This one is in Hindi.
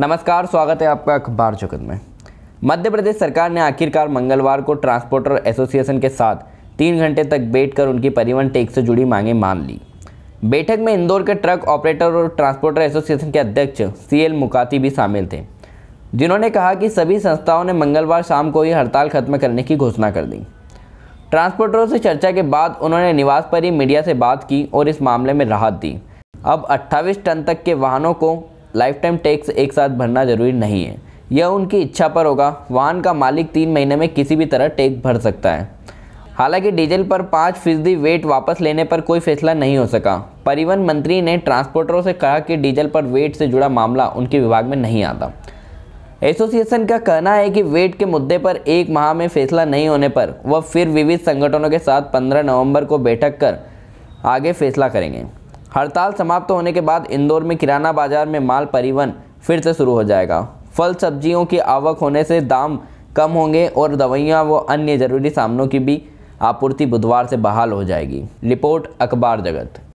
नमस्कार स्वागत है आपका अखबार जगत में मध्य प्रदेश सरकार ने आखिरकार मंगलवार को ट्रांसपोर्टर एसोसिएशन के साथ तीन घंटे तक बैठ कर उनकी परिवहन टैक्स से जुड़ी मांगे मान ली बैठक में इंदौर के ट्रक ऑपरेटर और ट्रांसपोर्टर एसोसिएशन के अध्यक्ष सी एल मुकाती भी शामिल थे जिन्होंने कहा कि सभी संस्थाओं ने मंगलवार शाम को ही हड़ताल खत्म करने की घोषणा कर दी ट्रांसपोर्टरों से चर्चा के बाद उन्होंने निवास पर ही मीडिया से बात की और इस मामले में राहत दी अब 28 टन तक के वाहनों को लाइफ टाइम टैक्स एक साथ भरना जरूरी नहीं है यह उनकी इच्छा पर होगा वाहन का मालिक तीन महीने में किसी भी तरह टैक्स भर सकता है हालांकि डीजल पर पाँच फीसदी वेट वापस लेने पर कोई फैसला नहीं हो सका परिवहन मंत्री ने ट्रांसपोर्टरों से कहा कि डीजल पर वेट से जुड़ा मामला उनके विभाग में नहीं आता एसोसिएशन का कहना है कि वेट के मुद्दे पर एक माह में फैसला नहीं होने पर वह फिर विविध संगठनों के साथ 15 नवंबर को बैठक कर आगे फैसला करेंगे हड़ताल समाप्त होने के बाद इंदौर में किराना बाजार में माल परिवहन फिर से शुरू हो जाएगा फल सब्जियों की आवक होने से दाम कम होंगे और दवाइयाँ व अन्य जरूरी सामानों की भी आपूर्ति बुधवार से बहाल हो जाएगी रिपोर्ट अखबार जगत